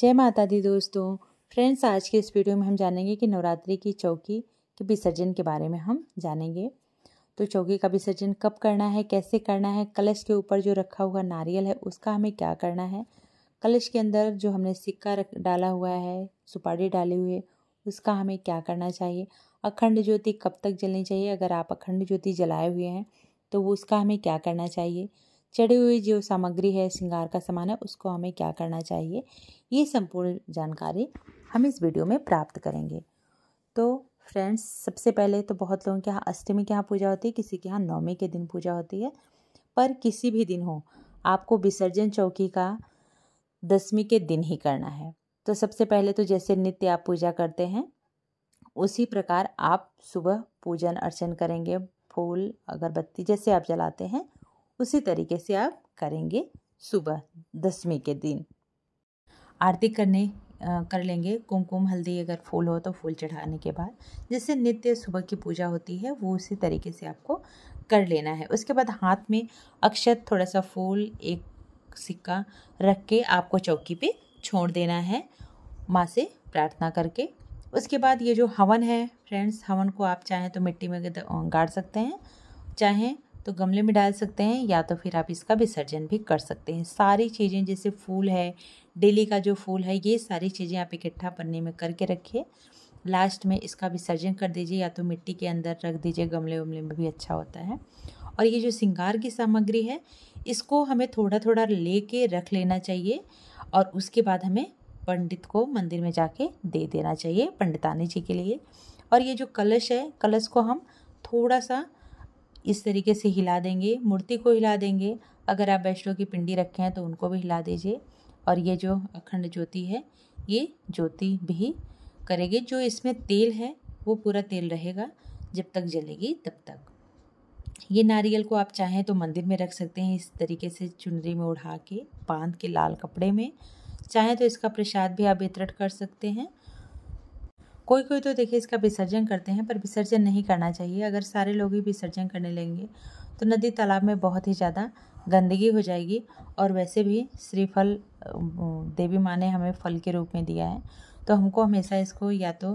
जय माता दी दोस्तों फ्रेंड्स आज के इस वीडियो में हम जानेंगे कि नवरात्रि की चौकी के विसर्जन के बारे में हम जानेंगे तो चौकी का विसर्जन कब करना है कैसे करना है कलश के ऊपर जो रखा हुआ नारियल है उसका हमें क्या करना है कलश के अंदर जो हमने सिक्का रख डाला हुआ है सुपारी डाली हुई है उसका हमें क्या करना चाहिए अखंड ज्योति कब तक जलनी चाहिए अगर आप अखंड ज्योति जलाए हुए हैं तो उसका हमें क्या करना चाहिए चढ़ी हुई जो सामग्री है श्रृंगार का सामान है उसको हमें क्या करना चाहिए ये संपूर्ण जानकारी हम इस वीडियो में प्राप्त करेंगे तो फ्रेंड्स सबसे पहले तो बहुत लोगों के यहाँ अष्टमी के यहाँ पूजा होती है किसी के यहाँ नौमी के दिन पूजा होती है पर किसी भी दिन हो आपको विसर्जन चौकी का दसवीं के दिन ही करना है तो सबसे पहले तो जैसे नित्य आप पूजा करते हैं उसी प्रकार आप सुबह पूजन अर्चन करेंगे फूल अगरबत्ती जैसे आप जलाते हैं उसी तरीके से आप करेंगे सुबह दसवीं के दिन आरती करने कर लेंगे कुमकुम हल्दी अगर फूल हो तो फूल चढ़ाने के बाद जैसे नित्य सुबह की पूजा होती है वो उसी तरीके से आपको कर लेना है उसके बाद हाथ में अक्षत थोड़ा सा फूल एक सिक्का रख के आपको चौकी पे छोड़ देना है माँ से प्रार्थना करके उसके बाद ये जो हवन है फ्रेंड्स हवन को आप चाहें तो मिट्टी में गाड़ सकते हैं चाहें तो गमले में डाल सकते हैं या तो फिर आप इसका विसर्जन भी कर सकते हैं सारी चीज़ें जैसे फूल है डेली का जो फूल है ये सारी चीज़ें आप इकट्ठा पन्ने में करके रखिए लास्ट में इसका विसर्जन कर दीजिए या तो मिट्टी के अंदर रख दीजिए गमले वमले में भी अच्छा होता है और ये जो श्रृंगार की सामग्री है इसको हमें थोड़ा थोड़ा ले के रख लेना चाहिए और उसके बाद हमें पंडित को मंदिर में जाके दे देना चाहिए पंडितानी जी के लिए और ये जो कलश है कलश को हम थोड़ा सा इस तरीके से हिला देंगे मूर्ति को हिला देंगे अगर आप वैष्णव की पिंडी रखे हैं तो उनको भी हिला दीजिए और ये जो अखंड ज्योति है ये ज्योति भी करेंगे जो इसमें तेल है वो पूरा तेल रहेगा जब तक जलेगी तब तक ये नारियल को आप चाहें तो मंदिर में रख सकते हैं इस तरीके से चुनरी में उड़ा के बांध के लाल कपड़े में चाहें तो इसका प्रसाद भी आप वितरण कर सकते हैं कोई कोई तो देखिए इसका विसर्जन करते हैं पर विसर्जन नहीं करना चाहिए अगर सारे लोग ही विसर्जन करने लेंगे तो नदी तालाब में बहुत ही ज़्यादा गंदगी हो जाएगी और वैसे भी श्रीफल देवी माँ ने हमें फल के रूप में दिया है तो हमको हमेशा इसको या तो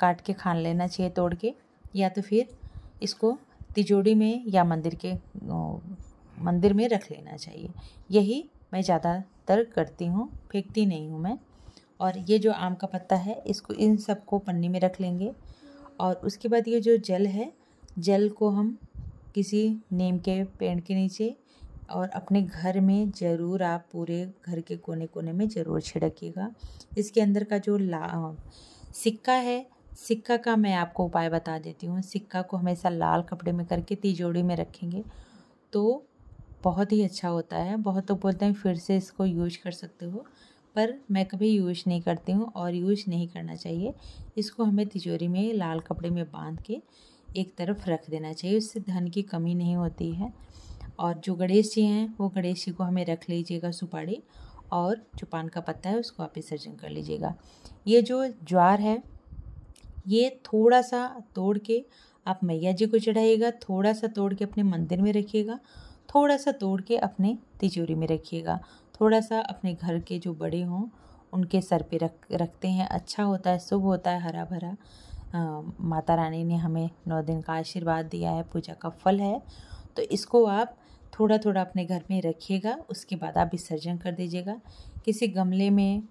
काट के खान लेना चाहिए तोड़ के या तो फिर इसको तिजोड़ी में या मंदिर के मंदिर में रख लेना चाहिए यही मैं ज़्यादातर करती हूँ फेंकती नहीं हूँ मैं और ये जो आम का पत्ता है इसको इन सब को पन्नी में रख लेंगे और उसके बाद ये जो जल है जल को हम किसी नीम के पेड़ के नीचे और अपने घर में ज़रूर आप पूरे घर के कोने कोने में ज़रूर छिड़किएगा इसके अंदर का जो ला सिक्का है सिक्का का मैं आपको उपाय बता देती हूँ सिक्का को हमेशा लाल कपड़े में करके तिजोड़ी में रखेंगे तो बहुत ही अच्छा होता है बहुत तो बोलते हैं फिर से इसको यूज कर सकते हो पर मैं कभी यूज़ नहीं करती हूँ और यूज़ नहीं करना चाहिए इसको हमें तिजोरी में लाल कपड़े में बांध के एक तरफ रख देना चाहिए उससे धन की कमी नहीं होती है और जो गणेश जी हैं वो गणेश जी को हमें रख लीजिएगा सुपाड़ी और जो पान का पत्ता है उसको आप विसर्जन कर लीजिएगा ये जो ज्वार है ये थोड़ा सा तोड़ के आप मैया जी को चढ़ाइएगा थोड़ा सा तोड़ के अपने मंदिर में रखिएगा थोड़ा सा तोड़ के अपने तिजोरी में रखिएगा थोड़ा सा अपने घर के जो बड़े हों उनके सर पे रख रखते हैं अच्छा होता है शुभ होता है हरा भरा आ, माता रानी ने हमें नौ दिन का आशीर्वाद दिया है पूजा का फल है तो इसको आप थोड़ा थोड़ा अपने घर में रखिएगा उसके बाद आप विसर्जन कर दीजिएगा किसी गमले में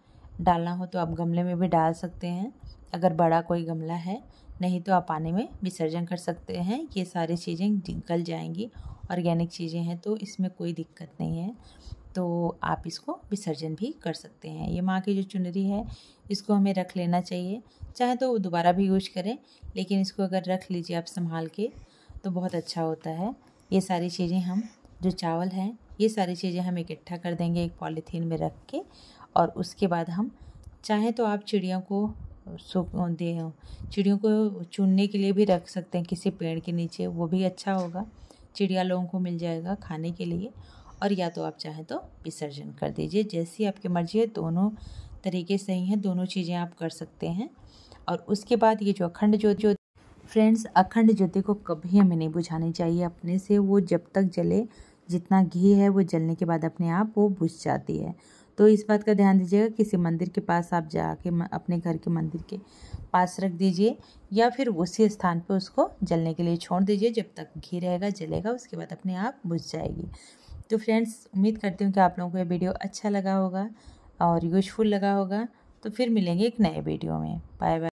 डालना हो तो आप गमले में भी डाल सकते हैं अगर बड़ा कोई गमला है नहीं तो आप पानी में विसर्जन कर सकते हैं ये सारी चीज़ें निकल जाएंगी ऑर्गेनिक चीज़ें हैं तो इसमें कोई दिक्कत नहीं है तो आप इसको विसर्जन भी कर सकते हैं ये माँ की जो चुनरी है इसको हमें रख लेना चाहिए चाहे तो वो दोबारा भी यूज करें लेकिन इसको अगर रख लीजिए आप संभाल के तो बहुत अच्छा होता है ये सारी चीज़ें हम जो चावल हैं ये सारी चीज़ें हम इकट्ठा कर देंगे एक पॉलीथीन में रख के और उसके बाद हम चाहें तो आप चिड़ियों को सो दे चिड़ियों को चुनने के लिए भी रख सकते हैं किसी पेड़ के नीचे वो भी अच्छा होगा चिड़िया लोगों को मिल जाएगा खाने के लिए और या तो आप चाहें तो विसर्जन कर दीजिए जैसी आपकी मर्ज़ी है दोनों तरीके से ही हैं दोनों चीज़ें आप कर सकते हैं और उसके बाद ये जो अखंड ज्योति जो फ्रेंड्स अखंड ज्योति को कभी हमें नहीं बुझानी चाहिए अपने से वो जब तक जले जितना घी है वो जलने के बाद अपने आप वो बुझ जाती है तो इस बात का ध्यान दीजिएगा किसी मंदिर के पास आप जाके अपने घर के मंदिर के पास रख दीजिए या फिर उसी स्थान पर उसको जलने के लिए छोड़ दीजिए जब तक घी रहेगा जलेगा उसके बाद अपने आप बुझ जाएगी तो फ्रेंड्स उम्मीद करती हूँ कि आप लोगों को ये वीडियो अच्छा लगा होगा और यूजफुल लगा होगा तो फिर मिलेंगे एक नए वीडियो में बाय बाय